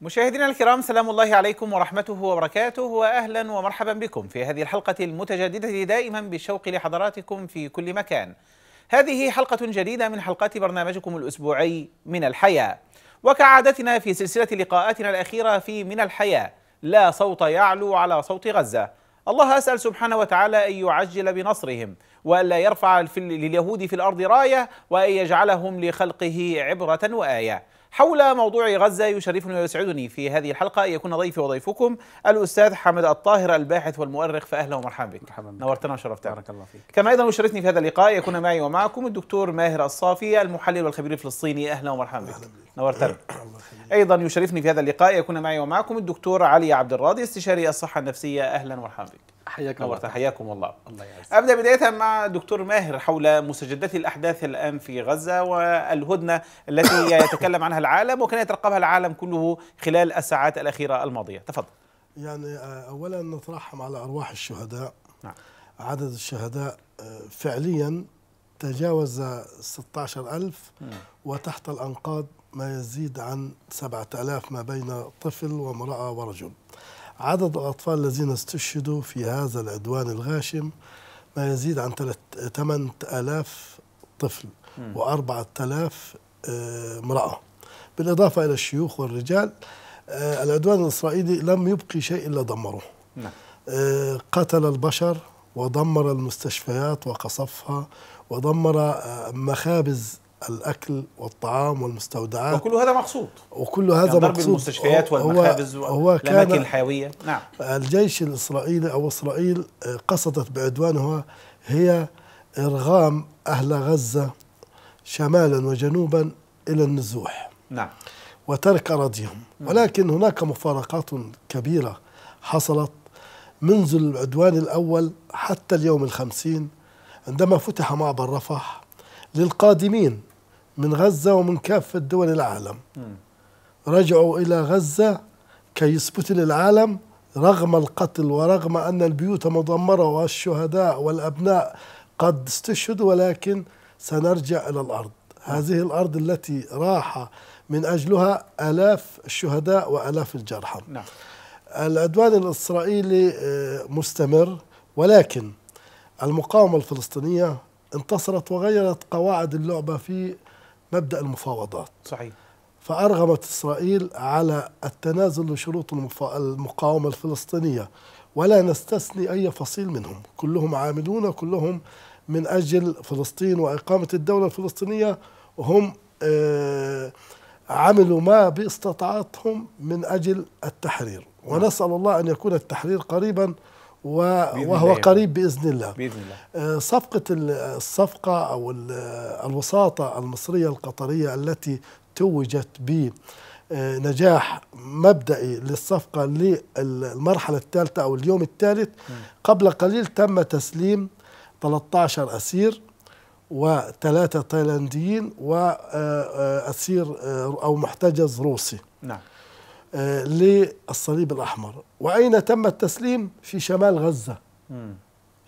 مشاهدينا الكرام سلام الله عليكم ورحمته وبركاته واهلا ومرحبا بكم في هذه الحلقه المتجدده دائما بالشوق لحضراتكم في كل مكان. هذه حلقه جديده من حلقات برنامجكم الاسبوعي من الحياه. وكعادتنا في سلسله لقاءاتنا الاخيره في من الحياه لا صوت يعلو على صوت غزه. الله اسال سبحانه وتعالى ان يعجل بنصرهم والا يرفع لليهود في الارض رايه وان يجعلهم لخلقه عبره وايه. حول موضوع غزة يشرفني ويسعدني في هذه الحلقة أن يكون ضيفي وضيفكم الأستاذ حمد الطاهر الباحث والمؤرخ فأهلا ومرحبا بك مرحبا بك نورتنا وشرفتنا بارك الله فيك كما أيضا يشرفني في هذا اللقاء يكون معي ومعكم الدكتور ماهر الصافي المحلل والخبير الفلسطيني أهلا ومرحبا بك نورتنا أيضا يشرفني في هذا اللقاء يكون معي ومعكم الدكتور علي عبد الراضي استشاري الصحة النفسية أهلا ومرحبا بك حياكم الله حياكم الله الله ابدا بدايه مع دكتور ماهر حول مستجدات الاحداث الان في غزه والهدنه التي يتكلم عنها العالم وكان يترقبها العالم كله خلال الساعات الاخيره الماضيه تفضل يعني آه، اولا نترحم على ارواح الشهداء نعم. عدد الشهداء آه، فعليا تجاوز 16000 وتحت الأنقاض ما يزيد عن 7000 ما بين طفل وامرأة ورجل عدد الأطفال الذين استشهدوا في هذا العدوان الغاشم ما يزيد عن 8000 طفل و4000 آه، امرأة بالإضافة إلى الشيوخ والرجال آه، العدوان الإسرائيلي لم يبقي شيء إلا دمره نعم. آه، قتل البشر ودمر المستشفيات وقصفها ودمر مخابز الاكل والطعام والمستودعات وكل هذا مقصود وكل يعني هذا يعني ضرب المستشفيات والمخابز والاماكن الحيويه نعم الجيش الاسرائيلي او اسرائيل آه، قصدت بعدوانها هي ارغام اهل غزه شمالا وجنوبا الى النزوح نعم وترك اراضيهم ولكن هناك مفارقات كبيره حصلت منذ العدوان الاول حتى اليوم الخمسين عندما فتح معبر رفح للقادمين من غزة ومن كافة دول العالم رجعوا إلى غزة كي يثبت للعالم رغم القتل ورغم أن البيوت مدمرة والشهداء والأبناء قد استشهدوا ولكن سنرجع إلى الأرض هذه الأرض التي راح من أجلها ألاف الشهداء وألاف الجرحى نعم. العدوان الإسرائيلي آه، مستمر ولكن المقاومة الفلسطينية انتصرت وغيرت قواعد اللعبة في مبدا المفاوضات صحيح فارغمت اسرائيل على التنازل لشروط المقاومه الفلسطينيه ولا نستثني اي فصيل منهم كلهم عاملون كلهم من اجل فلسطين واقامه الدوله الفلسطينيه وهم آه عملوا ما باستطاعتهم من اجل التحرير ونسال الله ان يكون التحرير قريبا و... وهو قريب باذن الله باذن الله آه، صفقه الصفقه او الوساطه المصريه القطريه التي توجت ب آه، نجاح مبدئي للصفقه للمرحله الثالثه او اليوم الثالث قبل قليل تم تسليم 13 اسير وثلاثه تايلانديين واسير آه، او محتجز روسي نعم آه، للصليب الأحمر وأين تم التسليم في شمال غزة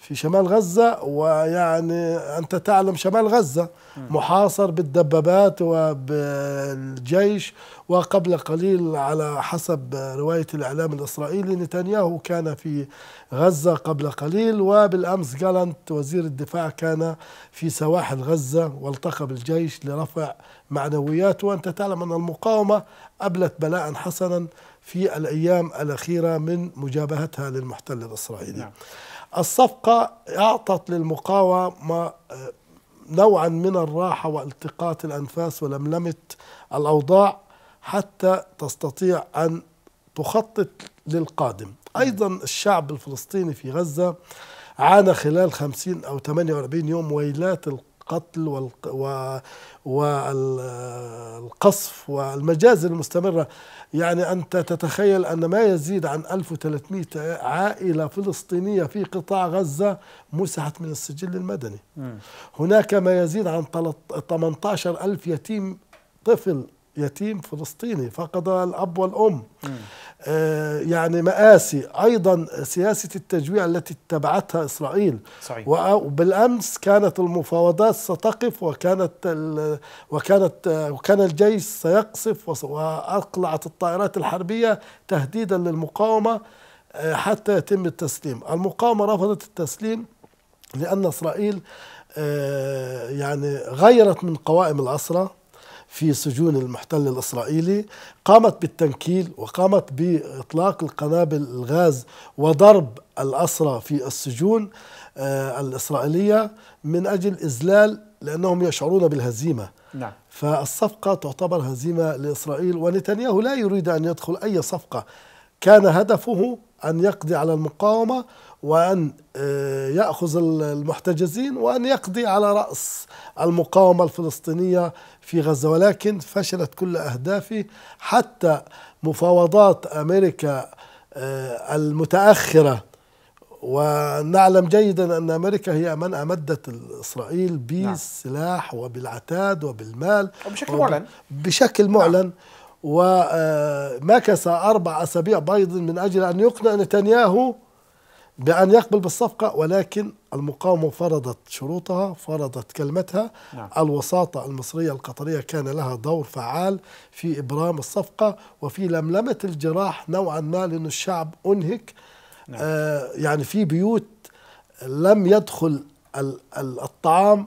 في شمال غزة ويعني أنت تعلم شمال غزة محاصر بالدبابات وبالجيش وقبل قليل على حسب رواية الإعلام الإسرائيلي نتنياهو كان في غزة قبل قليل وبالأمس جالنت وزير الدفاع كان في سواحل غزة والتقى بالجيش لرفع معنويات وأنت تعلم أن المقاومة أبلت بلاء حسنا في الأيام الأخيرة من مجابهتها للمحتل الإسرائيلي نعم. الصفقة أعطت للمقاومة آه، نوعا من الراحة والتقاط الأنفاس ولملمة الأوضاع حتى تستطيع أن تخطط للقادم أيضا الشعب الفلسطيني في غزة عانى خلال 50 أو 48 يوم ويلات القادم والقتل والقصف والمجازر المستمرة يعني أنت تتخيل أن ما يزيد عن 1300 عائلة فلسطينية في قطاع غزة مسحت من السجل المدني هناك ما يزيد عن 18 ألف يتيم طفل يتيم فلسطيني فقد الأب والأم آه، يعني مآسي أيضا سياسة التجويع التي اتبعتها إسرائيل صحيح. وبالأمس كانت المفاوضات ستقف وكانت وكانت وكان الجيش سيقصف وأقلعت الطائرات الحربية تهديدا للمقاومة آه، حتى يتم التسليم المقاومة رفضت التسليم لأن إسرائيل آه، يعني غيرت من قوائم الأسرة في سجون المحتل الإسرائيلي قامت بالتنكيل وقامت بإطلاق القنابل الغاز وضرب الأسرى في السجون آه، الإسرائيلية من أجل إذلال لأنهم يشعرون بالهزيمة نعم. فالصفقة تعتبر هزيمة لإسرائيل ونتنياهو لا يريد أن يدخل أي صفقة كان هدفه أن يقضي على المقاومة وأن آه، يأخذ المحتجزين وأن يقضي على رأس المقاومة الفلسطينية في غزة ولكن فشلت كل أهدافه حتى مفاوضات أمريكا آه، المتأخرة ونعلم جيدا أن أمريكا هي من أمدت إسرائيل نعم. بالسلاح وبالعتاد وبالمال وبشكل معلن بشكل معلن نعم. ومكث أربع أسابيع بيض من أجل أن يقنع نتنياهو بأن يقبل بالصفقة ولكن المقاومة فرضت شروطها فرضت كلمتها نعم. الوساطة المصرية القطرية كان لها دور فعال في إبرام الصفقة وفي لملمة الجراح نوعا ما لأن الشعب أنهك نعم. آه يعني في بيوت لم يدخل الطعام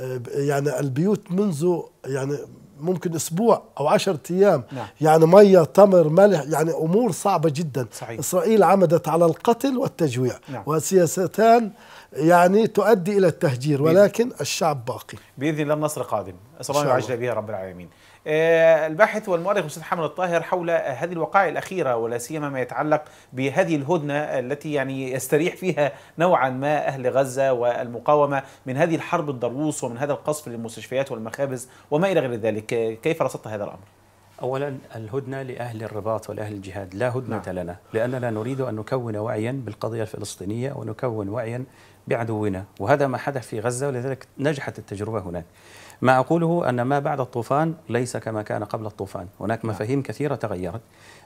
آه، يعني البيوت منذ يعني ممكن اسبوع او عشرة ايام نعم. يعني ميه تمر ملح يعني امور صعبه جدا صحيح. اسرائيل عمدت على القتل والتجويع نعم. وسياستان يعني تؤدي الى التهجير ولكن الشعب باقي باذن الله النصر قادم اسال الله العجله بها رب العالمين آه، الباحث والمؤرخ الاستاذ حمد الطاهر حول هذه الوقائع الاخيره ولا سيما ما يتعلق بهذه الهدنه التي يعني يستريح فيها نوعا ما اهل غزه والمقاومه من هذه الحرب الضروس ومن هذا القصف للمستشفيات والمخابز وما الى غير ذلك، كيف رصدت هذا الامر؟ اولا الهدنه لاهل الرباط ولاهل الجهاد لا هدنه نعم. لنا لاننا نريد ان نكون وعيا بالقضيه الفلسطينيه ونكون وعيا بعدونا وهذا ما حدث في غزة ولذلك نجحت التجربة هناك ما أقوله أن ما بعد الطوفان ليس كما كان قبل الطوفان هناك نعم. مفاهيم كثيرة تغيرت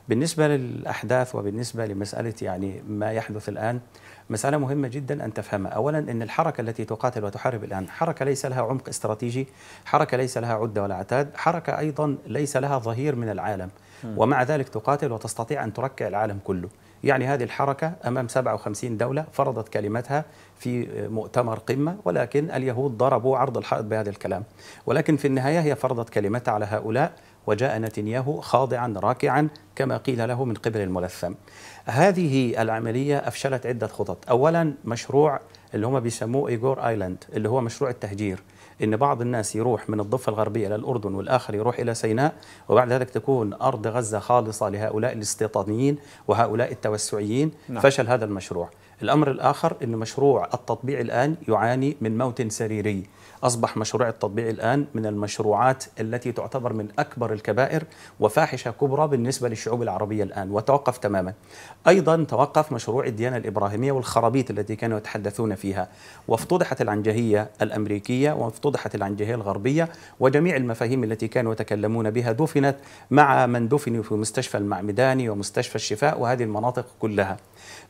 بالنسبة للأحداث وبالنسبة لمسألة يعني ما يحدث الآن مسألة مهمة جدا أن تفهمها أولا أن الحركة التي تقاتل وتحارب الآن حركة ليس لها عمق استراتيجي حركة ليس لها عدة ولا عتاد حركة أيضا ليس لها ظهير من العالم ومع ذلك تقاتل وتستطيع أن تركع العالم كله يعني هذه الحركة أمام 57 دولة فرضت كلمتها في مؤتمر قمة ولكن اليهود ضربوا عرض الحائط بهذا الكلام ولكن في النهاية هي فرضت كلمتها على هؤلاء وجاء نتنياهو خاضعا راكعا كما قيل له من قبل الملثم هذه العملية أفشلت عدة خطط أولا مشروع اللي هم بيسموه إيجور آيلاند اللي هو مشروع التهجير ان بعض الناس يروح من الضفه الغربيه الى الاردن والاخر يروح الى سيناء وبعد ذلك تكون ارض غزه خالصه لهؤلاء الاستيطانيين وهؤلاء التوسعيين نعم. فشل هذا المشروع الامر الاخر ان مشروع التطبيع الان يعاني من موت سريري أصبح مشروع التطبيع الآن من المشروعات التي تعتبر من أكبر الكبائر وفاحشة كبرى بالنسبة للشعوب العربية الآن وتوقف تماما أيضا توقف مشروع الديانة الإبراهيمية والخرابيط التي كانوا يتحدثون فيها وافتضحت العنجهية الأمريكية وافتضحت العنجهية الغربية وجميع المفاهيم التي كانوا يتكلمون بها دفنت مع من دفنوا في مستشفى المعمداني ومستشفى الشفاء وهذه المناطق كلها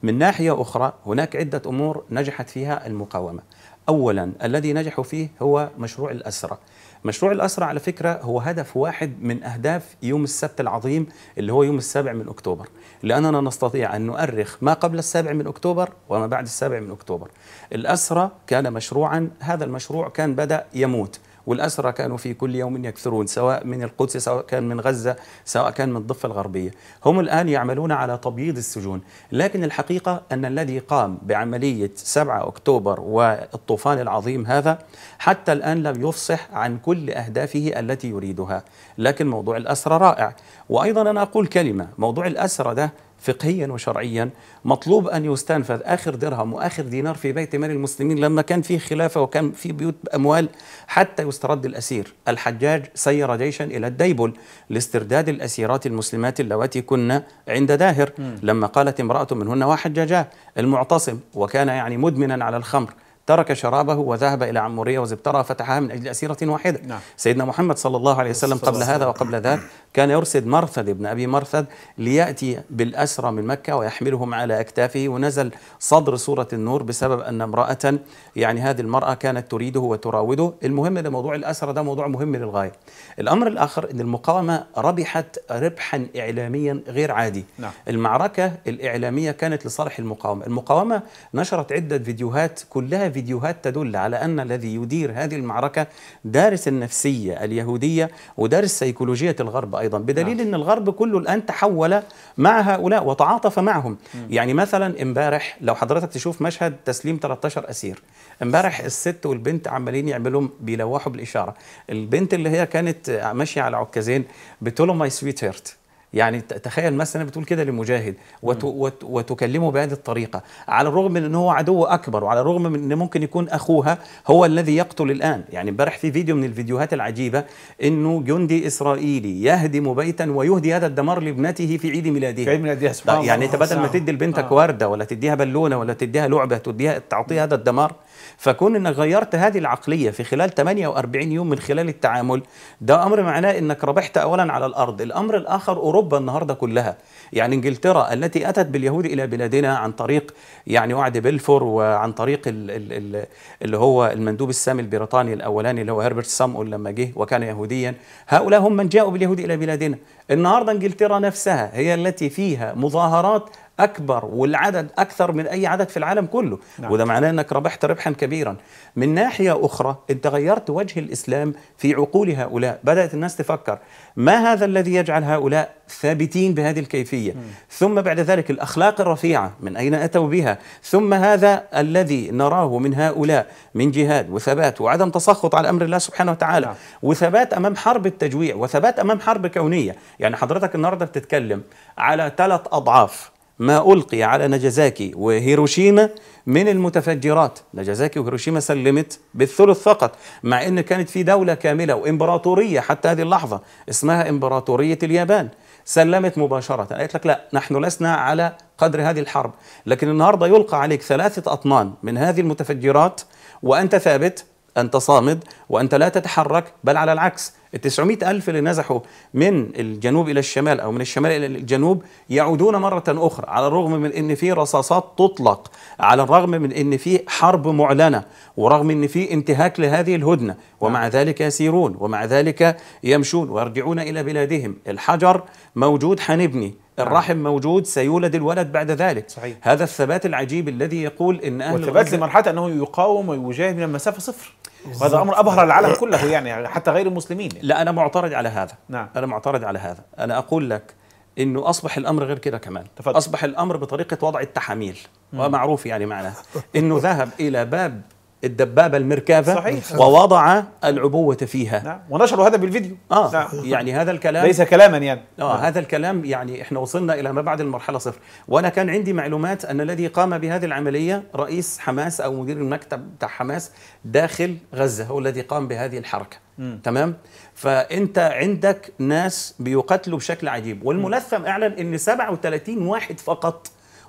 من ناحية أخرى هناك عدة أمور نجحت فيها المقاومة أولا الذي نجحوا فيه هو مشروع الأسرة مشروع الأسرة على فكرة هو هدف واحد من أهداف يوم السبت العظيم اللي هو يوم السابع من أكتوبر لأننا نستطيع أن نؤرخ ما قبل السابع من أكتوبر وما بعد السابع من أكتوبر الأسرة كان مشروعا هذا المشروع كان بدأ يموت والأسرى كانوا في كل يوم يكثرون سواء من القدس سواء كان من غزة سواء كان من الضفة الغربية هم الآن يعملون على تبييض السجون لكن الحقيقة أن الذي قام بعملية 7 أكتوبر والطوفان العظيم هذا حتى الآن لم يفصح عن كل أهدافه التي يريدها لكن موضوع الأسرى رائع وأيضا أنا أقول كلمة موضوع الأسرى ده فقهيا وشرعيا مطلوب ان يستنفذ اخر درهم واخر دينار في بيت مال المسلمين لما كان في خلافه وكان في بيوت اموال حتى يسترد الاسير، الحجاج سير جيشا الى الديبل لاسترداد الاسيرات المسلمات اللواتي كن عند داهر م. لما قالت امراه منهن وحججاه المعتصم وكان يعني مدمنا على الخمر ترك شرابه وذهب إلى عمورية وزبترة فتحها من أجل أسيرة واحدة نعم. سيدنا محمد صلى الله عليه وسلم قبل هذا وقبل ذاك كان يرسل مرثد ابن أبي مرثد ليأتي بالأسرى من مكة ويحملهم على أكتافه ونزل صدر سورة النور بسبب أن امرأة يعني هذه المرأة كانت تريده وتراوده المهم أن موضوع الأسرى ده موضوع مهم للغاية الأمر الآخر أن المقاومة ربحت ربحا إعلاميا غير عادي نعم. المعركة الإعلامية كانت لصالح المقاومة المقاومة نشرت عدة فيديوهات كلها في فيديوهات تدل على أن الذي يدير هذه المعركة دارس النفسية اليهودية ودارس سيكولوجية الغرب أيضا بدليل نعم. أن الغرب كله الآن تحول مع هؤلاء وتعاطف معهم م. يعني مثلا امبارح لو حضرتك تشوف مشهد تسليم 13 أسير امبارح الست والبنت عمالين يعملوا بيلوحوا بالإشارة البنت اللي هي كانت ماشية على عكازين بتقول ماي سويت هيرت يعني تخيل مثلا بتقول كده لمجاهد وت وت وتكلمه بهذه الطريقه على الرغم من ان هو عدو اكبر وعلى الرغم من ان ممكن يكون اخوها هو الذي يقتل الان يعني امبارح في فيديو من الفيديوهات العجيبه انه جندي اسرائيلي يهدم بيتا ويهدي هذا الدمار لابنته في عيد ميلادها في عيد ميلادها سبحان يعني الله يعني انت بدل ما تدي لبنتك آه. ورده ولا تديها بالونه ولا تديها لعبه تديها تعطيها هذا الدمار فكون انك غيرت هذه العقليه في خلال 48 يوم من خلال التعامل ده امر معناه انك ربحت اولا على الارض، الامر الاخر اوروبا النهارده كلها، يعني انجلترا التي اتت باليهود الى بلادنا عن طريق يعني وعد بلفور وعن طريق الـ الـ اللي هو المندوب السامي البريطاني الاولاني اللي هو هربرت سامول لما جه وكان يهوديا، هؤلاء هم من جاءوا باليهود الى بلادنا، النهارده انجلترا نفسها هي التي فيها مظاهرات اكبر والعدد اكثر من اي عدد في العالم كله نعم. وده معناه انك ربحت ربحا كبيرا من ناحيه اخرى انت غيرت وجه الاسلام في عقول هؤلاء بدات الناس تفكر ما هذا الذي يجعل هؤلاء ثابتين بهذه الكيفيه مم. ثم بعد ذلك الاخلاق الرفيعه من اين اتوا بها ثم هذا الذي نراه من هؤلاء من جهاد وثبات وعدم تسخط على امر الله سبحانه وتعالى نعم. وثبات امام حرب التجويع وثبات امام حرب كونيه يعني حضرتك النهارده بتتكلم على ثلاث اضعاف ما ألقي على نجازاكي وهيروشيما من المتفجرات نجازاكي وهيروشيما سلمت بالثلث فقط مع أن كانت في دولة كاملة وإمبراطورية حتى هذه اللحظة اسمها إمبراطورية اليابان سلمت مباشرة قالت لك لا نحن لسنا على قدر هذه الحرب لكن النهاردة يلقى عليك ثلاثة أطنان من هذه المتفجرات وأنت ثابت أنت صامد وأنت لا تتحرك بل على العكس التسعمائة ألف اللي نزحوا من الجنوب إلى الشمال أو من الشمال إلى الجنوب يعودون مرة أخرى على الرغم من أن في رصاصات تطلق على الرغم من أن في حرب معلنة ورغم أن في انتهاك لهذه الهدنة ومع نعم. ذلك يسيرون ومع ذلك يمشون ويرجعون إلى بلادهم الحجر موجود حنبني نعم. الرحم موجود سيولد الولد بعد ذلك صحيح. هذا الثبات العجيب الذي يقول ان اهل الغزه لمرحله انه يقاوم ويجاهد من المسافه صفر وهذا امر ابهر العالم كله يعني حتى غير المسلمين يعني. لا انا معترض على هذا نعم. انا معترض على هذا انا اقول لك انه اصبح الامر غير كده كمان تفضل. اصبح الامر بطريقه وضع التحاميل ومعروف يعني معناه انه ذهب الى باب الدبابة المركبة صحيح. ووضع العبوة فيها نعم. ونشروا هذا بالفيديو آه نعم. يعني هذا الكلام ليس كلاما يعني آه نعم. هذا الكلام يعني احنا وصلنا إلى ما بعد المرحلة صفر وأنا كان عندي معلومات أن الذي قام بهذه العملية رئيس حماس أو مدير المكتب بتاع حماس داخل غزة هو الذي قام بهذه الحركة م. تمام فأنت عندك ناس بيقتلوا بشكل عجيب والملثم أعلن أن 37 واحد فقط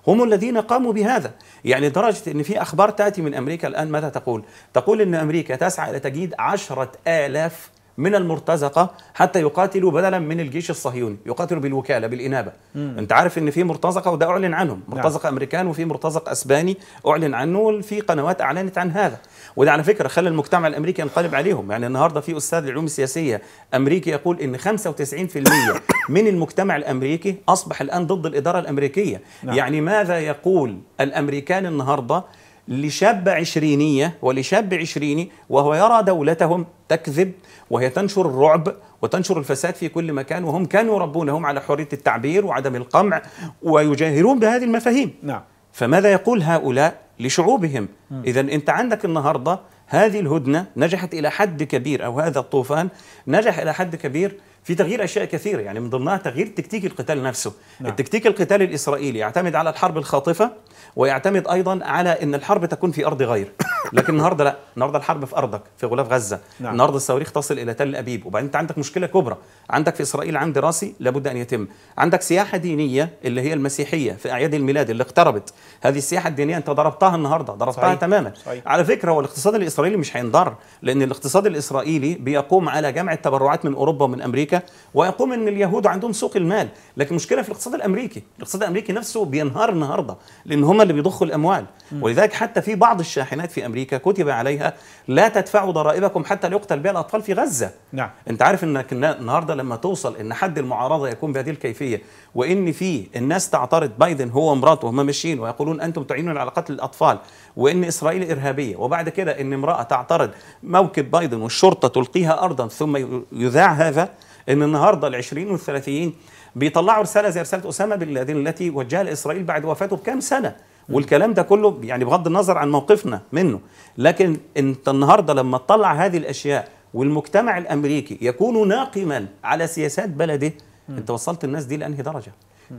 هم الذين قاموا بهذا يعني لدرجة أن في أخبار تأتي من أمريكا الآن ماذا تقول؟ تقول أن أمريكا تسعى إلى تجديد عشرة آلاف من المرتزقة حتى يقاتلوا بدلا من الجيش الصهيوني يقاتلوا بالوكالة بالإنابة مم. أنت عارف أن في مرتزقة وده أعلن عنهم نعم. مرتزق نعم. أمريكان وفي مرتزق أسباني أعلن عنه في قنوات أعلنت عن هذا وده على فكرة خلى المجتمع الأمريكي ينقلب عليهم يعني النهاردة في أستاذ العلوم السياسية أمريكي يقول أن 95% من المجتمع الأمريكي أصبح الآن ضد الإدارة الأمريكية نعم. يعني ماذا يقول الأمريكان النهاردة لشاب عشرينية ولشاب عشريني وهو يرى دولتهم تكذب وهي تنشر الرعب وتنشر الفساد في كل مكان وهم كانوا يربونهم على حرية التعبير وعدم القمع ويجاهرون بهذه المفاهيم نعم. فماذا يقول هؤلاء لشعوبهم إذا أنت عندك النهاردة هذه الهدنة نجحت إلى حد كبير أو هذا الطوفان نجح إلى حد كبير في تغيير اشياء كثيره يعني من ضمنها تغيير تكتيك القتال نفسه نعم. التكتيك القتالي الاسرائيلي يعتمد على الحرب الخاطفه ويعتمد ايضا على ان الحرب تكون في ارض غير لكن النهارده لا النهارده الحرب في ارضك في غلاف غزه نعم. النهارده الصواريخ تصل الى تل ابيب وبعدين انت عندك مشكله كبرى عندك في اسرائيل عام راسي لابد ان يتم عندك سياحه دينيه اللي هي المسيحيه في اعياد الميلاد اللي اقتربت هذه السياحه الدينيه انت ضربتها النهارده ضربتها صحيح. تماما صحيح. على فكره هو الاقتصاد الاسرائيلي مش هينضر لان الاقتصاد الاسرائيلي بيقوم على جمع التبرعات من اوروبا ومن امريكا ويقوم ان اليهود عندهم سوق المال لكن المشكله في الاقتصاد الامريكي الاقتصاد الامريكي نفسه بينهار النهارده لان هم اللي بيضخوا الاموال ولذلك حتى في بعض الشاحنات في امريكا كتب عليها لا تدفعوا ضرائبكم حتى ليقتل بها الاطفال في غزه نعم انت عارف انك النهارده لما توصل ان حد المعارضه يكون بهذه الكيفيه وان في الناس تعترض بايدن هو ومراته وهم ماشيين ويقولون انتم تعينون على قتل الاطفال وان اسرائيل ارهابيه وبعد كده ان امراه تعترض موكب بايدن والشرطه تلقيها ارضا ثم يذاع هذا ان النهارده العشرين 30 بيطلعوا رساله زي رساله اسامه بن لادن التي وجهها لاسرائيل بعد وفاته بكام سنه والكلام ده كله يعني بغض النظر عن موقفنا منه لكن انت النهارده لما تطلع هذه الاشياء والمجتمع الامريكي يكون ناقما على سياسات بلده انت وصلت الناس دي لانهي درجه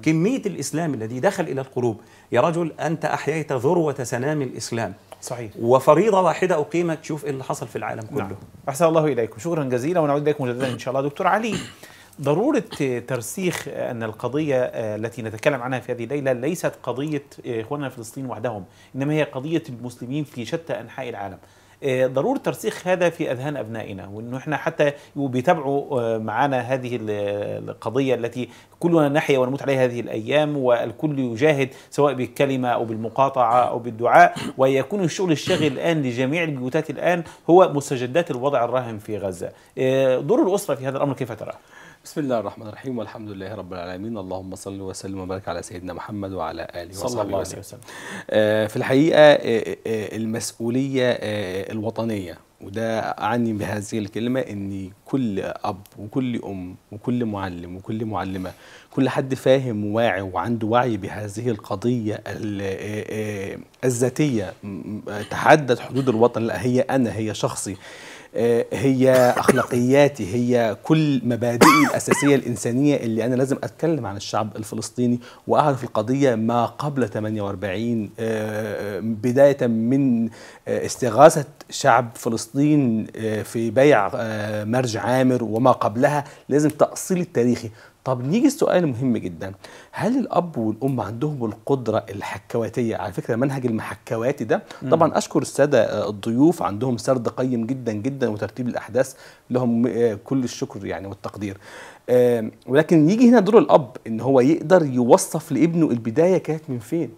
كمية الإسلام الذي دخل إلى القلوب يا رجل أنت أحييت ذروة سنام الإسلام صحيح وفريضة واحدة أقيمت شوف إيه اللي حصل في العالم كله نعم. أحسن الله إليكم شكرا جزيلا ونعود إليكم مجددا إن شاء الله دكتور علي ضرورة ترسيخ أن القضية التي نتكلم عنها في هذه الليلة ليست قضية إخواننا فلسطين وحدهم إنما هي قضية المسلمين في شتى أنحاء العالم آه، ضرورة ترسيخ هذا في أذهان أبنائنا وأنه إحنا حتى بيتابعوا آه، معنا هذه القضية التي كلنا نحيا ونموت عليها هذه الأيام والكل يجاهد سواء بالكلمة أو بالمقاطعة أو بالدعاء ويكون الشغل الشاغل الآن لجميع البيوتات الآن هو مستجدات الوضع الراهن في غزة آه، دور الأسرة في هذا الأمر كيف ترى؟ بسم الله الرحمن الرحيم والحمد لله رب العالمين اللهم صل وسلم وبارك على سيدنا محمد وعلى اله وصحبه صلى الله عليه وسلم آه، في الحقيقه آه، آه، المسؤوليه الوطنيه وده اعني بهذه الكلمه ان كل اب وكل ام وكل معلم وكل معلمه كل حد فاهم وواعي وعنده وعي بهذه القضيه الذاتيه تحدد حدود الوطن لا هي انا هي شخصي هي اخلاقياتي هي كل مبادئي الاساسيه الانسانيه اللي انا لازم اتكلم عن الشعب الفلسطيني واعرف القضيه ما قبل 48 آه، آه، بدايه من آه، استغاثه شعب فلسطين في بيع مرج عامر وما قبلها لازم تاصيل التاريخي طب نيجي السؤال مهم جدا هل الاب والام عندهم القدره الحكواتيه على فكره منهج المحكواتي ده طبعا اشكر الساده آه، الضيوف عندهم سرد قيم جدا جدا وترتيب الاحداث لهم آه، كل الشكر يعني والتقدير ولكن يجي هنا دور الاب ان هو يقدر يوصف لابنه البدايه كانت من فين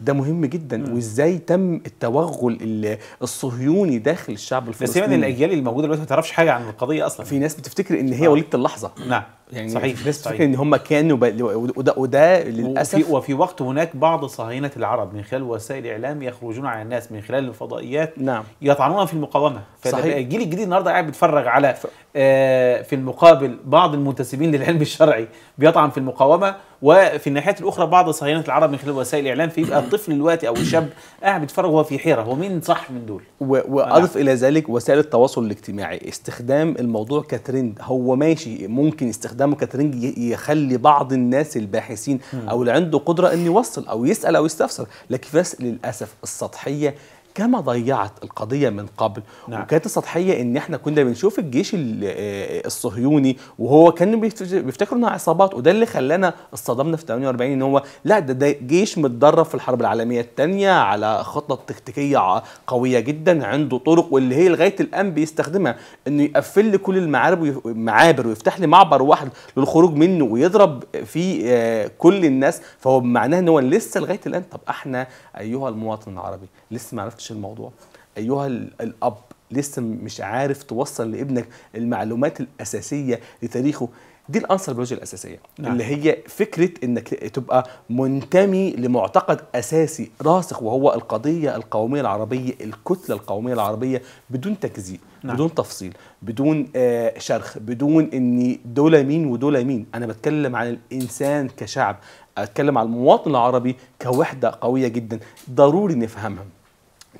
ده مهم جدا وازاي تم التوغل الصهيوني داخل الشعب الفلسطيني بس من الاجيال الموجوده دلوقتي ما تعرفش حاجه عن القضيه اصلا في ناس بتفتكر ان هي آه. وليده اللحظه نعم يعني صحيح في ناس بتفتكر ان هم كانوا ب... وده, وده للاسف وفي, وفي وقت هناك بعض صهاينه العرب من خلال وسائل الاعلام يخرجون على الناس من خلال الفضائيات نعم يطعنون في المقاومه صحيح الجيل الجديد النهارده قاعد بيتفرج على آه، في المقابل بعض المنتسبين للعلم الشرعي بيطعن في المقاومه وفي الناحيه الاخرى بعض صهاينه العرب من خلال وسائل الاعلام فيبقى الطفل دلوقتي او الشاب قاعد بيتفرج وهو في حيره هو مين صح من دول واضف الى ذلك وسائل التواصل الاجتماعي استخدام الموضوع كترند هو ماشي ممكن استخدامه كترند يخلي بعض الناس الباحثين او اللي عنده قدره انه يوصل او يسال او يستفسر لكن في ناس للاسف السطحيه كما ضيعت القضية من قبل نعم. وكانت السطحية ان احنا كنا بنشوف الجيش آه، الصهيوني وهو كان بيفتكر انها عصابات وده اللي خلانا اصطدمنا في 48 ان هو لا ده, ده جيش متدرب في الحرب العالمية الثانية على خطة تكتيكية قوية جدا عنده طرق واللي هي لغاية الان بيستخدمها انه يقفل لي كل المعارب ومعابر ويفتح لي معبر واحد للخروج منه ويضرب فيه آه، كل الناس فهو معناه ان هو لسه لغاية الان طب احنا ايها المواطن العربي لسه ما عرفتش الموضوع ايها الاب لسه مش عارف توصل لابنك المعلومات الاساسيه لتاريخه دي الانسر بيولوجي الاساسيه نعم. اللي هي فكره انك تبقى منتمي لمعتقد اساسي راسخ وهو القضيه القوميه العربيه الكتله القوميه العربيه بدون تجزئ نعم. بدون تفصيل بدون آه، شرخ بدون ان دول مين ودول مين انا بتكلم عن الانسان كشعب اتكلم عن المواطن العربي كوحده قويه جدا ضروري نفهمها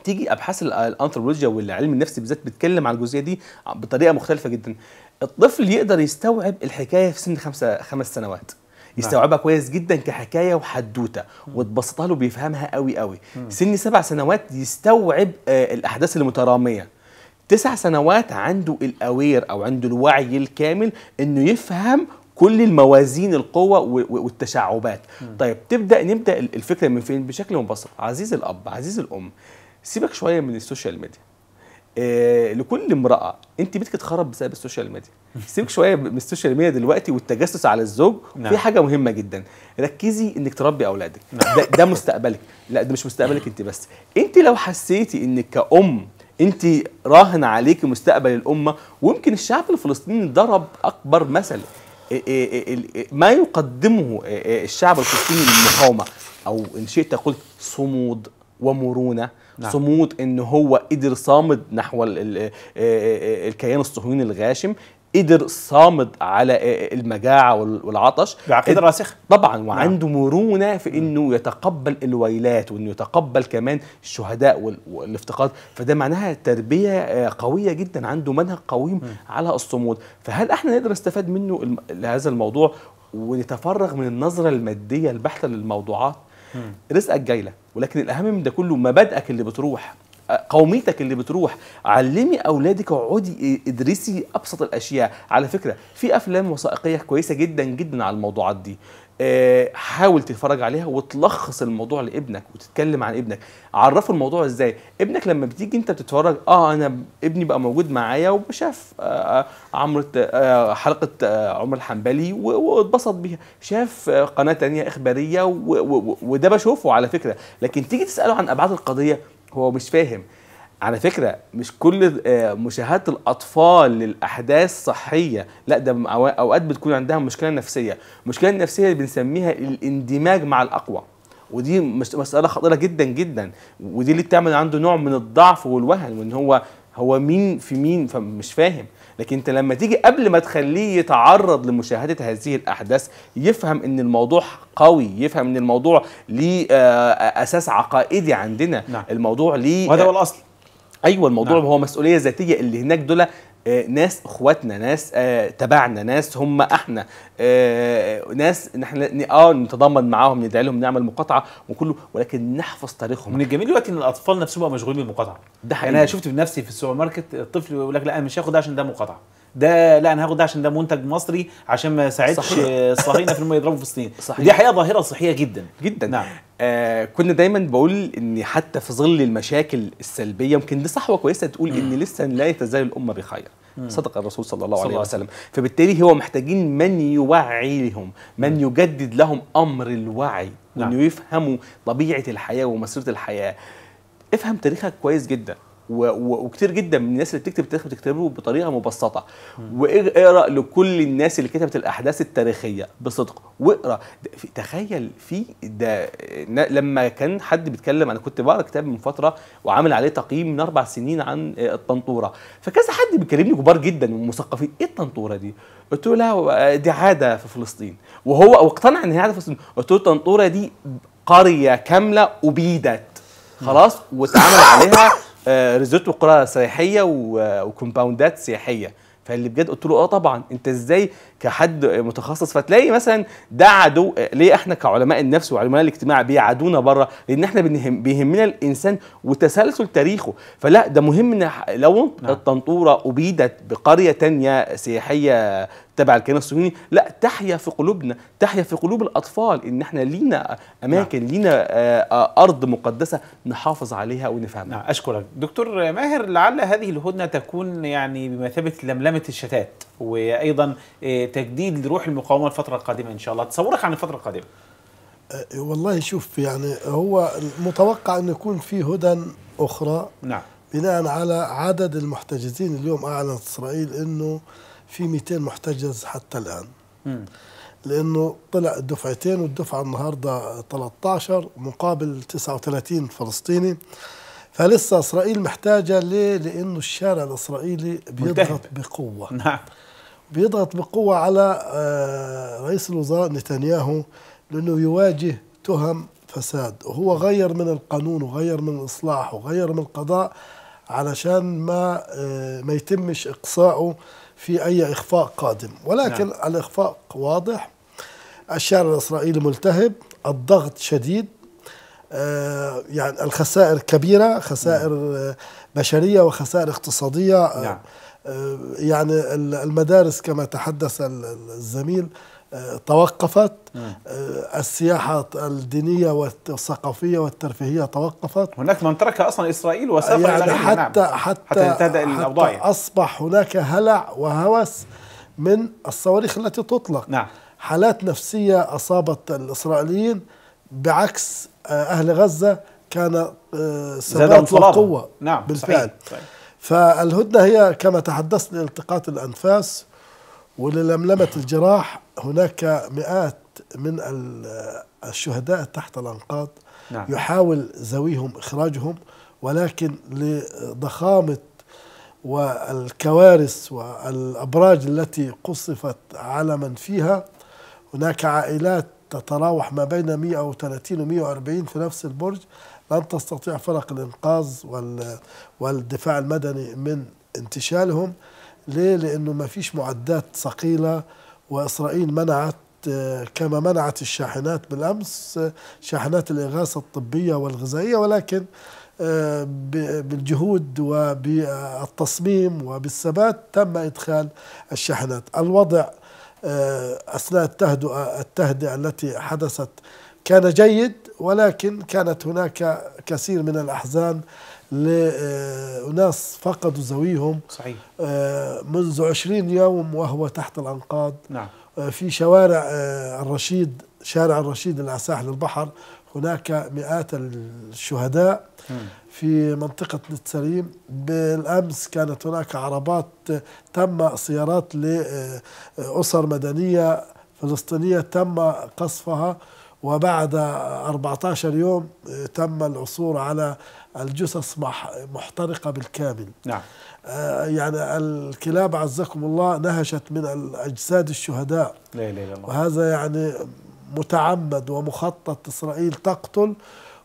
تيجي ابحاث الانثروبولوجيا والعلم النفسي بالذات بتتكلم عن الجزئيه دي بطريقه مختلفه جدا الطفل يقدر يستوعب الحكايه في سن خمسة خمس سنوات نعم. يستوعبها كويس جدا كحكايه وحدوته وتبسطها له بيفهمها قوي قوي سن سبع سنوات يستوعب آه الاحداث المتراميه تسع سنوات عنده الاوير او عنده الوعي الكامل انه يفهم كل الموازين القوة والتشعبات م. طيب تبدأ نبدأ الفكرة من فين بشكل مبسط عزيز الأب عزيز الأم سيبك شويه من السوشيال ميديا آه لكل امراه انت بيتك اتخرب بسبب السوشيال ميديا سيبك شويه من السوشيال ميديا دلوقتي والتجسس على الزوج نعم. في حاجه مهمه جدا ركزي انك تربي اولادك نعم. ده, ده مستقبلك لا ده مش مستقبلك انت بس انت لو حسيتي انك كأم انت راهن عليك مستقبل الامه ويمكن الشعب الفلسطيني ضرب اكبر مثل آه، آه، آه، ما يقدمه الشعب الفلسطيني للمقاومه او ان شئت قلت صمود ومرونه نعم. صمود ان هو قدر صامد نحو آه، آه، آه، الكيان الصهيوني الغاشم قدر صامد على المجاعه والعطش بعقيده راسخه طبعا نعم. وعنده نعم. مرونه في انه يتقبل الويلات وانه يتقبل كمان الشهداء والافتقاد فده معناها تربيه قويه جدا عنده منهج قوي على الصمود فهل احنا نقدر نستفاد منه هذا الموضوع ونتفرغ من النظره الماديه البحته للموضوعات رزقك جاي لك ولكن الاهم من ده كله مبادئك اللي بتروح قوميتك اللي بتروح علمي اولادك اقعدي ادرسي ابسط الاشياء على فكره في افلام وثائقيه كويسه جدا جدا على الموضوعات دي آه، حاول تتفرج عليها وتلخص الموضوع لابنك وتتكلم عن ابنك عرفه الموضوع ازاي ابنك لما بتيجي انت بتتفرج اه انا ابني بقى موجود معايا وشاف آه آه, آه، حلقه آه عمر الحنبلي واتبسط بيها شاف آه، قناه تانية اخباريه وده بشوفه على فكره لكن تيجي تساله عن ابعاد القضيه هو مش فاهم على فكرة مش كل آه، مشاهدة الأطفال للأحداث صحية لا ده أوقات بتكون عندها مشكلة نفسية المشكلة النفسية اللي بنسميها الاندماج مع الأقوى ودي مسألة خطيرة جدا جدا ودي اللي بتعمل عنده نوع من الضعف والوهن وإن هو هو مين في مين فمش فاهم لكن انت لما تيجي قبل ما تخليه يتعرض لمشاهده هذه الاحداث يفهم ان الموضوع قوي يفهم ان الموضوع ليه آه، اساس عقائدي عندنا نعم. الموضوع ليه وهذا هو آه، الاصل ايوه الموضوع نعم. هو مسؤوليه ذاتيه اللي هناك دول آه، ناس اخواتنا ناس آه، تبعنا ناس هم احنا آه، ناس نحن اه نتضامن معاهم ندعي لهم نعمل مقاطعه وكله ولكن نحفظ تاريخهم من الجميل دلوقتي ان الاطفال نفسهم بقوا مشغولين بالمقاطعه ده حقيقي. يعني انا شفت بنفسي في السوبر ماركت الطفل يقول لك لا انا مش هاخد ده عشان ده مقاطعه ده لا انا هاخد ده عشان ده منتج مصري عشان ما يساعدش الصهاينه في انهم يضربوا في الصين صحيح دي حقيقه ظاهره صحيه جدا جدا نعم آه كنا دايما بقول ان حتى في ظل المشاكل السلبيه يمكن دي صحوه كويسه تقول ان لسه لا يتزايد الامه بخير صدق الرسول صلى الله عليه وسلم فبالتالي هو محتاجين من يوعي لهم من يجدد لهم امر الوعي نعم. وانه يفهموا طبيعه الحياه ومسيره الحياه افهم تاريخك كويس جدا وكتير جدا من الناس اللي بتكتب التاريخ بتكتبه بطريقه مبسطه واقرا لكل الناس اللي كتبت الاحداث التاريخيه بصدق واقرا تخيل في ده لما كان حد بيتكلم انا كنت بقرا كتاب من فتره وعامل عليه تقييم من اربع سنين عن آه، الطنطوره فكذا حد بيكلمني كبار جدا ومثقفين ايه الطنطوره دي؟ قلت له لا دي عاده في فلسطين وهو واقتنع ان هي عاده في فلسطين قلت له الطنطوره دي قريه كامله ابيدت خلاص واتعمل عليها آه، ريزورت وقرى سياحيه آه، وكومباوندات سياحيه فاللي بجد قلت له اه طبعا انت ازاي كحد متخصص فتلاقي مثلا ده عدو آه، ليه احنا كعلماء النفس وعلماء الاجتماع بيعادونا بره لان احنا بيهمنا الانسان وتسلسل تاريخه فلا ده مهم ان لو نعم. الطنطوره ابيدت بقريه تانية سياحيه تبع الكيان الصهيوني لا تحيا في قلوبنا تحيا في قلوب الاطفال ان احنا لينا اماكن نعم. لينا آه، آه، ارض مقدسه نحافظ عليها ونفهمها نعم. اشكرك دكتور ماهر لعل هذه الهدنه تكون يعني بمثابه لملمه الشتات وايضا آه، تجديد لروح المقاومه الفتره القادمه ان شاء الله تصورك عن الفتره القادمه والله شوف يعني هو متوقع أن يكون في هدن أخرى نعم. بناء على عدد المحتجزين اليوم أعلنت إسرائيل أنه في 200 محتجز حتى الآن لأنه طلع دفعتين والدفعة النهاردة 13 مقابل 39 فلسطيني فلسه إسرائيل محتاجة ليه؟ لأنه الشارع الإسرائيلي بيضغط بقوة نعم بيضغط بقوة على آه، رئيس الوزراء نتنياهو لأنه يواجه تهم فساد وهو غير من القانون وغير من الإصلاح وغير من القضاء علشان ما آه، ما يتمش إقصاؤه في أي إخفاق قادم ولكن نعم. الإخفاق واضح الشعر الإسرائيلي ملتهب الضغط شديد آه، يعني الخسائر كبيرة خسائر نعم. آه، بشرية وخسائر اقتصادية آه، نعم. يعني المدارس كما تحدث الزميل توقفت آه، السياحة الدينية والثقافية والترفيهية توقفت هناك من ترك أصلا إسرائيل وسافر يعني إلى حتى, نعم. حتى حتى تهدأ الأوضاع حتى أصبح هناك هلع وهوس من الصواريخ التي تطلق نعم. حالات نفسية أصابت الإسرائيليين بعكس آه، أهل غزة كان آه، سبات القوة نعم بالفعل صحيح. صحيح. فالهدنة هي كما تحدثنا التقاط الأنفاس وللملمة الجراح هناك مئات من الشهداء تحت الأنقاض نعم. يحاول زويهم إخراجهم ولكن لضخامة والكوارث والأبراج التي قصفت على من فيها هناك عائلات تتراوح ما بين 130 و 140 في نفس البرج لن تستطيع فرق الإنقاذ والدفاع المدني من انتشالهم ليه؟ لأنه ما فيش معدات ثقيلة وإسرائيل منعت كما منعت الشاحنات بالأمس شاحنات الإغاثة الطبية والغذائية ولكن بالجهود وبالتصميم وبالثبات تم إدخال الشاحنات الوضع أثناء التهدئة, التهدئة التي حدثت كان جيد ولكن كانت هناك كثير من الأحزان لناس فقدوا ذويهم صحيح آه، منذ عشرين يوم وهو تحت الأنقاض نعم آه، في شوارع آه، الرشيد شارع الرشيد على ساحل البحر هناك مئات الشهداء في منطقة نتسريم بالأمس كانت هناك عربات تم سيارات لأسر مدنية فلسطينية تم قصفها وبعد 14 يوم تم العثور على الجثث محترقة بالكامل نعم آه، يعني الكلاب عزكم الله نهشت من أجساد الشهداء لا إله إلا الله وهذا يعني متعمد ومخطط إسرائيل تقتل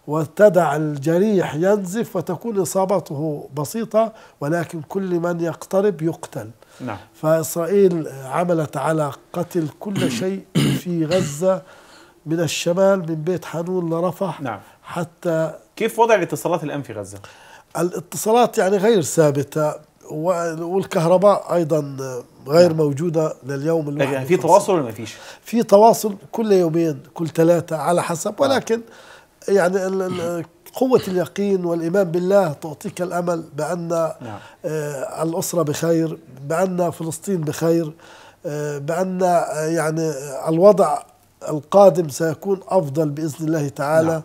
وتدع الجريح ينزف وتكون إصابته بسيطة ولكن كل من يقترب يقتل نعم. فإسرائيل عملت على قتل كل شيء في غزة من الشمال من بيت حنون لرفح نعم. حتى كيف وضع الاتصالات الان في غزه؟ الاتصالات يعني غير ثابته والكهرباء ايضا غير نعم. موجوده لليوم الواحد يعني في تواصل ولا ما فيش؟ في تواصل كل يومين كل ثلاثه على حسب نعم. ولكن نعم. يعني قوة اليقين والإيمان بالله تعطيك الأمل بأن نعم. آه الأسرة بخير بأن فلسطين بخير آه بأن آه، يعني الوضع القادم سيكون أفضل بإذن الله تعالى نعم.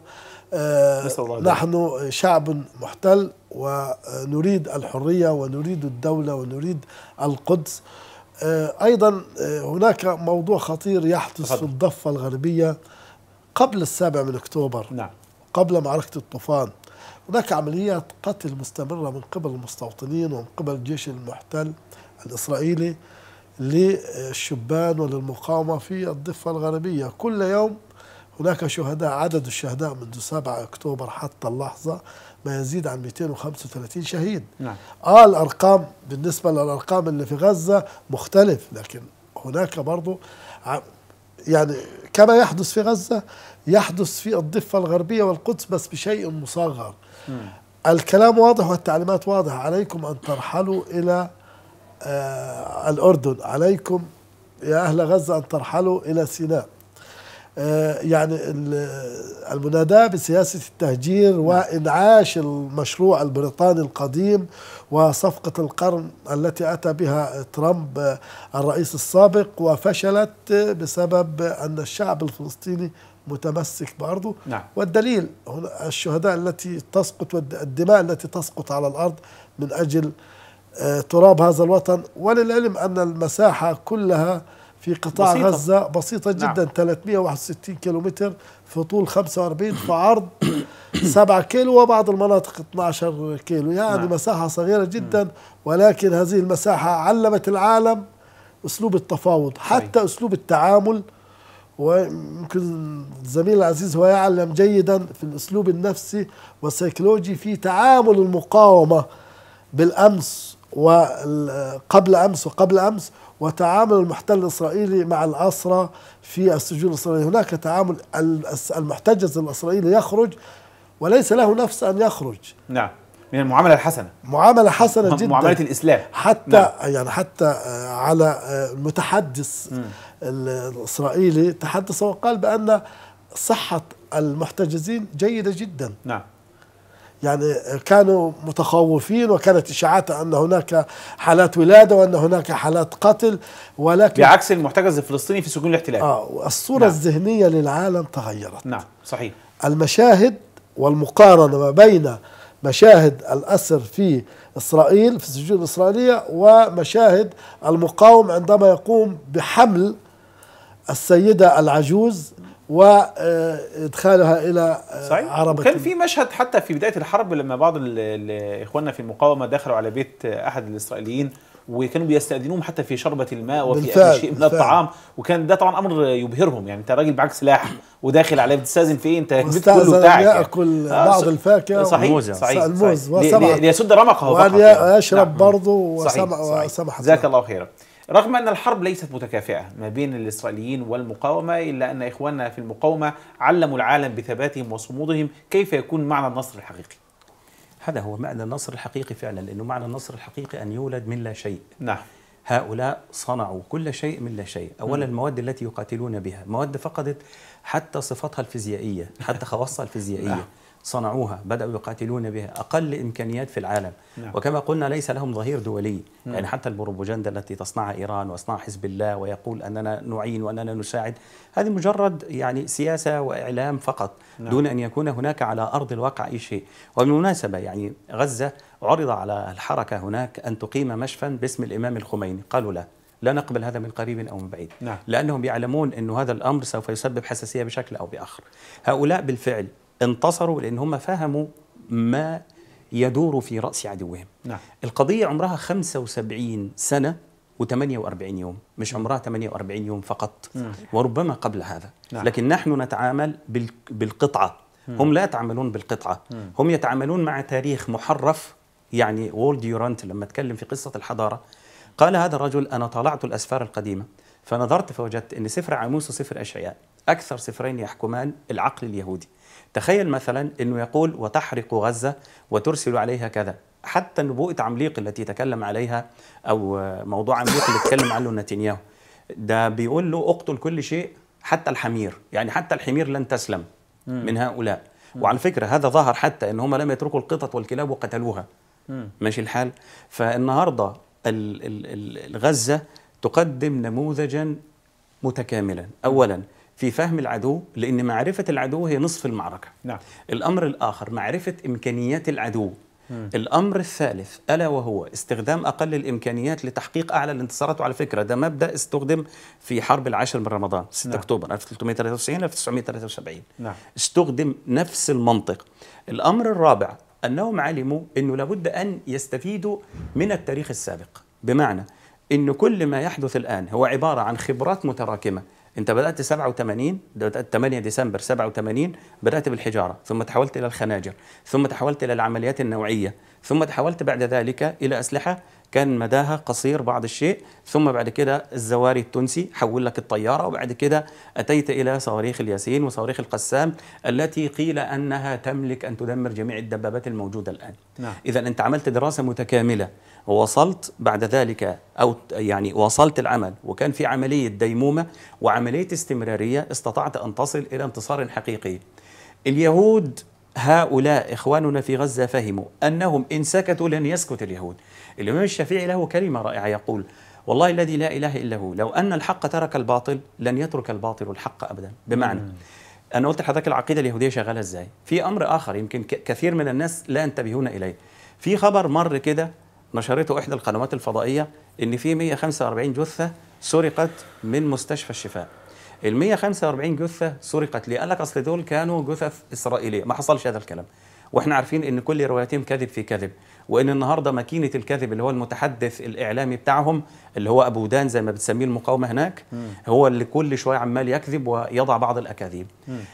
آه، نحن شعب محتل ونريد الحرية ونريد الدولة ونريد القدس آه، أيضا آه، هناك موضوع خطير يحدث في الضفة الغربية قبل السابع من أكتوبر نعم. قبل معركة الطوفان هناك عمليات قتل مستمرة من قبل المستوطنين ومن قبل الجيش المحتل الإسرائيلي للشبان وللمقاومة في الضفة الغربية كل يوم هناك شهداء عدد الشهداء منذ 7 أكتوبر حتى اللحظة ما يزيد عن 235 شهيد نعم. آه الأرقام بالنسبة للأرقام اللي في غزة مختلف لكن هناك برضه يعني كما يحدث في غزة يحدث في الضفة الغربية والقدس بس بشيء مصغر نعم. الكلام واضح والتعليمات واضحة عليكم أن ترحلوا إلى آه الأردن عليكم يا أهل غزة أن ترحلوا إلى سيناء آه، يعني المناداة بسياسة التهجير وإنعاش المشروع البريطاني القديم وصفقة القرن التي أتى بها ترامب آه، الرئيس السابق وفشلت بسبب أن الشعب الفلسطيني متمسك بأرضه نعم. والدليل هنا الشهداء التي تسقط والدماء التي تسقط على الأرض من أجل آه، تراب هذا الوطن وللعلم أن المساحة كلها في قطاع بسيطة. غزة بسيطة نعم. جدا نعم. 361 كيلومتر في طول 45 في عرض 7 كيلو وبعض المناطق 12 كيلو يعني نعم. مساحة صغيرة جدا ولكن هذه المساحة علمت العالم أسلوب التفاوض حتى أسلوب التعامل ويمكن الزميل العزيز هو يعلم جيدا في الأسلوب النفسي والسيكولوجي في تعامل المقاومة بالأمس وقبل أمس وقبل أمس وتعامل المحتل الإسرائيلي مع الأسرى في السجون الإسرائيلية هناك تعامل المحتجز الإسرائيلي يخرج وليس له نفس أن يخرج نعم من المعاملة الحسنة معاملة حسنة جدا معاملة الإسلام حتى نعم. يعني حتى آه، على آه، المتحدث الإسرائيلي تحدث وقال بأن صحة المحتجزين جيدة جدا نعم يعني كانوا متخوفين وكانت اشاعات ان هناك حالات ولاده وان هناك حالات قتل ولكن بعكس المحتجز الفلسطيني في سجون الاحتلال اه الصوره نعم. الذهنيه للعالم تغيرت نعم صحيح المشاهد والمقارنه ما بين مشاهد الاسر في اسرائيل في السجون الاسرائيليه ومشاهد المقاوم عندما يقوم بحمل السيده العجوز وادخالها الى صحيح. عربة كان في مشهد حتى في بدايه الحرب لما بعض اخواننا في المقاومه دخلوا على بيت احد الاسرائيليين وكانوا بيستأذنوهم حتى في شربة الماء وفي أي شيء من الطعام وكان ده طبعا أمر يبهرهم يعني أنت راجل معاك سلاح وداخل عليه بتستأذن في إيه أنت البيت كله بتاعك يأكل يعني. آه، بعض آه الفاكهة صحيح و... يعني. صحيح الموز ليسد رمقه وأن يشرب نعم. برضه وسمح جزاك الله خيرا رغم أن الحرب ليست متكافئة ما بين الإسرائيليين والمقاومة إلا أن إخواننا في المقاومة علموا العالم بثباتهم وصمودهم كيف يكون معنى النصر الحقيقي هذا هو معنى النصر الحقيقي فعلا لأنه معنى النصر الحقيقي أن يولد من لا شيء نعم هؤلاء صنعوا كل شيء من لا شيء أولا المواد التي يقاتلون بها مواد فقدت حتى صفاتها الفيزيائية حتى خواصها الفيزيائية نعم. صنعوها بدأوا يقاتلون بها أقل إمكانيات في العالم نعم. وكما قلنا ليس لهم ظهير دولي نعم. يعني حتى البروبوجندا التي تصنعها إيران ويصنعها حزب الله ويقول أننا نعين وأننا نساعد هذه مجرد يعني سياسة وإعلام فقط نعم. دون أن يكون هناك على أرض الواقع أي شيء وبالمناسبة يعني غزة عرض على الحركة هناك أن تقيم مشفى باسم الإمام الخميني قالوا لا لا نقبل هذا من قريب أو من بعيد نعم. لأنهم يعلمون أن هذا الأمر سوف يسبب حساسية بشكل أو بآخر هؤلاء بالفعل انتصروا لأن هم فهموا ما يدور في رأس عدوهم نعم. القضية عمرها 75 سنة و48 يوم مش عمرها 48 يوم فقط نعم. وربما قبل هذا نعم. لكن نحن نتعامل بالقطعة نعم. هم لا يتعاملون بالقطعة نعم. هم يتعاملون مع تاريخ محرف يعني وولد يورانت لما اتكلم في قصة الحضارة قال هذا الرجل أنا طالعت الأسفار القديمة فنظرت فوجدت أن سفر عاموس وسفر أشعياء أكثر سفرين يحكمان العقل اليهودي تخيل مثلا أنه يقول وتحرق غزة وترسل عليها كذا حتى نبوءة عمليق التي تكلم عليها أو موضوع عمليق اللي تكلم عنه نتنياهو ده بيقول له اقتل كل شيء حتى الحمير يعني حتى الحمير لن تسلم من هؤلاء وعلى فكرة هذا ظهر حتى أن هم لم يتركوا القطط والكلاب وقتلوها ماشي الحال فالنهاردة غزة تقدم نموذجا متكاملا أولا في فهم العدو لأن معرفة العدو هي نصف المعركة نعم. الأمر الآخر معرفة إمكانيات العدو مم. الأمر الثالث ألا وهو استخدام أقل الإمكانيات لتحقيق أعلى الانتصارات وعلى فكرة ده مبدأ استخدم في حرب العاشر من رمضان 6 نعم. أكتوبر 1393 1973 نعم. استخدم نفس المنطق الأمر الرابع أنهم علموا أنه لابد أن يستفيدوا من التاريخ السابق بمعنى أن كل ما يحدث الآن هو عبارة عن خبرات متراكمة انت بدات 87 بدات 8 ديسمبر 87 بدات بالحجاره ثم تحولت الى الخناجر ثم تحولت الى العمليات النوعيه ثم تحولت بعد ذلك الى اسلحه كان مداها قصير بعض الشيء ثم بعد كده الزواري التونسي حول لك الطيارة وبعد كده أتيت إلى صواريخ الياسين وصواريخ القسام التي قيل أنها تملك أن تدمر جميع الدبابات الموجودة الآن نعم. إذا أنت عملت دراسة متكاملة ووصلت بعد ذلك أو يعني واصلت العمل وكان في عملية ديمومة وعملية استمرارية استطعت أن تصل إلى انتصار حقيقي اليهود هؤلاء إخواننا في غزة فهموا أنهم إن سكتوا لن يسكت اليهود الإمام الشافعي له كلمة رائعة يقول والله الذي لا إله إلا هو لو أن الحق ترك الباطل لن يترك الباطل الحق أبدا بمعنى أنا قلت لحضرتك العقيدة اليهودية شغالة إزاي في أمر آخر يمكن كثير من الناس لا ينتبهون إليه في خبر مر كده نشرته إحدى القنوات الفضائية إن في 145 جثة سرقت من مستشفى الشفاء ال 145 جثه سرقت ليه؟ قال لك اصل دول كانوا جثث اسرائيليه، ما حصلش هذا الكلام. واحنا عارفين ان كل رواياتهم كذب في كذب، وان النهارده ماكينه الكذب اللي هو المتحدث الاعلامي بتاعهم اللي هو ابو دان زي ما بتسميه المقاومه هناك م. هو اللي كل شويه عمال يكذب ويضع بعض الاكاذيب.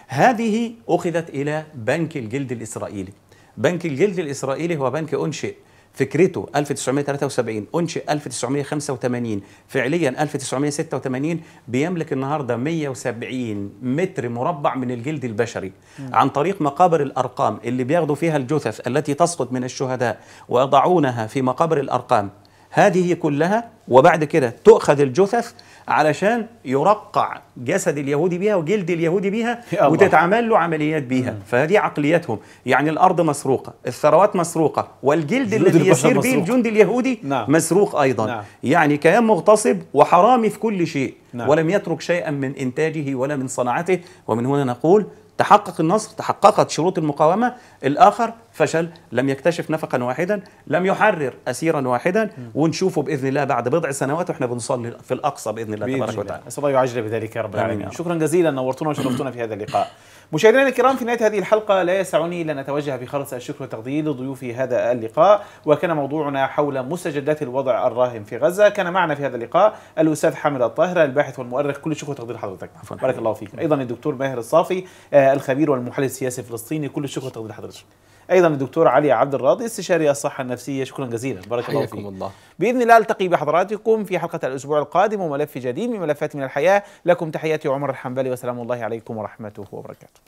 هذه اخذت الى بنك الجلد الاسرائيلي. بنك الجلد الاسرائيلي هو بنك انشئ فكرته 1973 أنشئ 1985 فعليا 1986 بيملك النهاردة 170 متر مربع من الجلد البشري عن طريق مقابر الأرقام اللي بياخدوا فيها الجثث التي تسقط من الشهداء ويضعونها في مقابر الأرقام هذه كلها وبعد كده تؤخذ الجثث علشان يرقع جسد اليهودي بيها وجلد اليهودي بيها وتتعمل له عمليات بيها فهذه عقليتهم يعني الارض مسروقه الثروات مسروقه والجلد الذي يسير به الجند اليهودي نعم. مسروق ايضا نعم. يعني كيان مغتصب وحرامي في كل شيء نعم. ولم يترك شيئا من انتاجه ولا من صناعته ومن هنا نقول تحقق النصر تحققت شروط المقاومة الآخر فشل لم يكتشف نفقا واحدا لم يحرر أسيرا واحدا ونشوفه بإذن الله بعد بضع سنوات وإحنا بنصلي في الأقصى بإذن الله تبارك وتعالى أسأل الله يعجل بذلك يا رب العالمين شكرا جزيلا نورتونا وشرفتونا في هذا اللقاء مشاهدينا الكرام في نهايه هذه الحلقه لا يسعني الا ان اتوجه بخالص الشكر والتقدير لضيوف هذا اللقاء وكان موضوعنا حول مستجدات الوضع الراهن في غزه كان معنا في هذا اللقاء الاستاذ حامد الطاهره الباحث والمؤرخ كل الشكر والتقدير لحضرتك بارك الله فيك ايضا الدكتور ماهر الصافي آه، الخبير والمحلل السياسي الفلسطيني كل الشكر والتقدير لحضرتك ايضا الدكتور علي عبد الراضي استشاري الصحه النفسيه شكرا جزيلا بارك الله فيكم الله باذن الله التقي بحضراتكم في حلقه الاسبوع القادم وملف جديد من ملفات من الحياه لكم تحياتي عمر الحنبلي وسلام الله عليكم ورحمته وبركاته